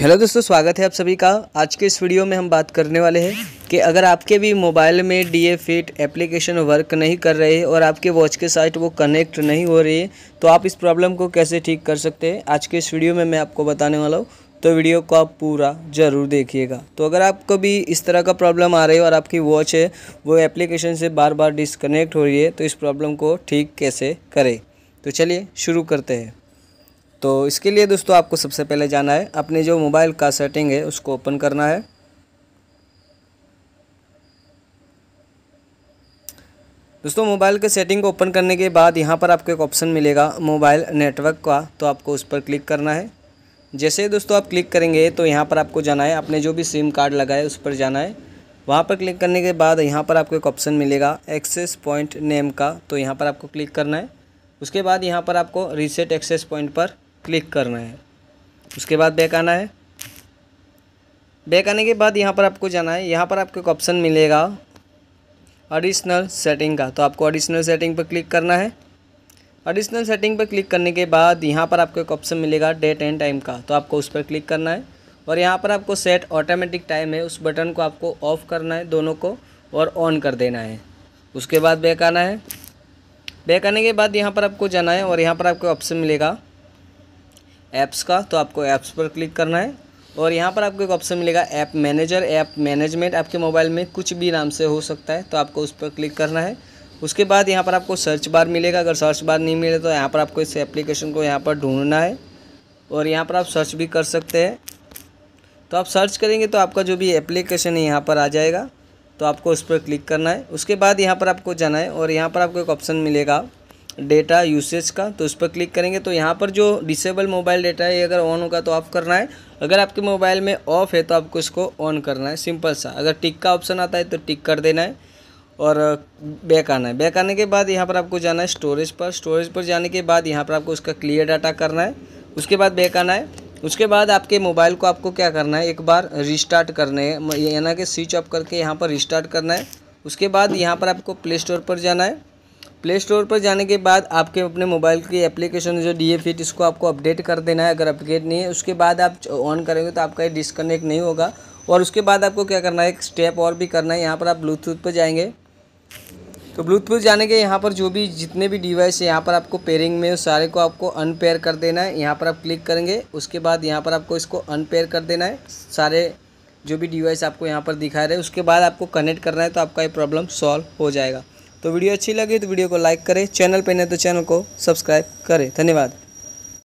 hello दोस्तों स्वागत है आप सभी का आज के इस वीडियो में हम बात करने वाले हैं कि अगर आपके भी मोबाइल में D A fit application work नहीं कर रहे और आपके वॉच के साथ वो कनेक्ट नहीं हो रही है तो आप इस प्रॉब्लम को कैसे ठीक कर सकते हैं आज के इस वीडियो में मैं आपको बताने वाला हूँ तो वीडियो को आप पूरा ज़रूर देखिएगा तो अगर आपको भी इस तरह का प्रॉब्लम आ रही है और आपकी वॉच है वो एप्लीकेशन से बार बार डिसकनेक्ट हो रही है तो इस प्रॉब्लम को ठीक कैसे करें तो चलिए शुरू करते हैं तो इसके लिए दोस्तों आपको सबसे पहले जाना है अपने जो मोबाइल का सेटिंग है उसको ओपन करना है दोस्तों मोबाइल के सेटिंग को ओपन करने के बाद यहाँ पर आपको एक ऑप्शन मिलेगा मोबाइल नेटवर्क का तो आपको उस पर क्लिक करना है जैसे दोस्तों आप क्लिक करेंगे तो यहाँ पर आपको जाना है अपने जो भी सिम कार्ड लगा है उस पर जाना है वहाँ पर क्लिक करने के बाद यहाँ पर आपको एक ऑप्शन मिलेगा एक्सेस पॉइंट नेम का तो यहाँ पर आपको क्लिक करना है उसके बाद यहाँ पर आपको रीसेट एक्सेस पॉइंट पर क्लिक करना है उसके बाद बैक आना है बैक आने के बाद यहाँ पर आपको जाना है यहाँ पर आपको एक ऑप्शन मिलेगा एडिशनल सेटिंग का तो आपको एडिशनल सेटिंग पर क्लिक करना है एडिशनल सेटिंग पर क्लिक करने के बाद यहाँ पर आपको एक ऑप्शन मिलेगा डेट एंड टाइम का तो आपको उस पर क्लिक करना है और यहाँ पर आपको सेट ऑटोमेटिक टाइम है उस बटन को आपको ऑफ़ करना है दोनों को और ऑन कर देना है उसके बाद बैक आना है बैक आने के बाद यहाँ पर आपको जाना है और यहाँ पर आपको ऑप्शन मिलेगा ऐप्स का तो आपको ऐप्स पर क्लिक करना है और यहाँ पर आपको एक ऑप्शन मिलेगा ऐप मैनेजर ऐप मैनेजमेंट आपके मोबाइल में कुछ भी नाम से हो सकता है तो आपको उस पर क्लिक करना है उसके बाद यहाँ पर आपको सर्च बार मिलेगा अगर सर्च बार नहीं मिले तो यहाँ पर आपको इस एप्लीकेशन को यहाँ पर ढूंढना है और यहाँ पर आप सर्च भी कर सकते हैं तो आप सर्च करेंगे तो आपका जो भी एप्लीकेशन है यहाँ पर आ जाएगा तो आपको उस पर क्लिक करना है उसके बाद यहाँ पर आपको जाना है और यहाँ पर आपको एक ऑप्शन मिलेगा डेटा यूसेज का तो उस पर क्लिक करेंगे तो यहाँ पर जो डिसेबल मोबाइल डेटा है ये अगर ऑन होगा तो ऑफ करना है अगर आपके मोबाइल में ऑफ़ है तो आपको इसको ऑन करना है सिंपल सा अगर टिक का ऑप्शन आता है तो टिक कर देना है और बैक uh, आना है बैक आने के बाद यहाँ पर आपको जाना है स्टोरेज पर स्टोरेज पर जाने के बाद यहाँ पर आपको उसका क्लियर डाटा करना है उसके बाद बैक आना है उसके बाद आपके मोबाइल को आपको क्या करना है एक बार रिस्टार्ट करना है यानी कि स्विच ऑफ करके यहाँ पर रिस्टार्ट करना है उसके बाद यहाँ पर आपको प्ले स्टोर पर जाना है प्ले स्टोर पर जाने के बाद आपके अपने मोबाइल की एप्लीकेशन जो डी ए फिट इसको आपको अपडेट कर देना है अगर अपडेट नहीं है उसके बाद आप ऑन करेंगे तो आपका ये डिसकनेक्ट नहीं होगा और उसके बाद आपको क्या करना है एक स्टेप और भी करना है यहाँ पर आप ब्लूटूथ पर जाएंगे तो ब्लूटूथ जाने के यहाँ पर जो भी जितने भी डिवाइस है यहाँ पर आपको पेयरिंग में सारे को आपको अनपेयर कर देना है यहाँ पर आप क्लिक करेंगे उसके बाद यहाँ पर आपको इसको अनपेयर कर देना है सारे जो भी डिवाइस आपको यहाँ पर दिखा रहे हैं उसके बाद आपको कनेक्ट करना है तो आपका ये प्रॉब्लम सॉल्व हो जाएगा तो वीडियो अच्छी लगी तो वीडियो को लाइक करें चैनल पर नहीं तो चैनल को सब्सक्राइब करें धन्यवाद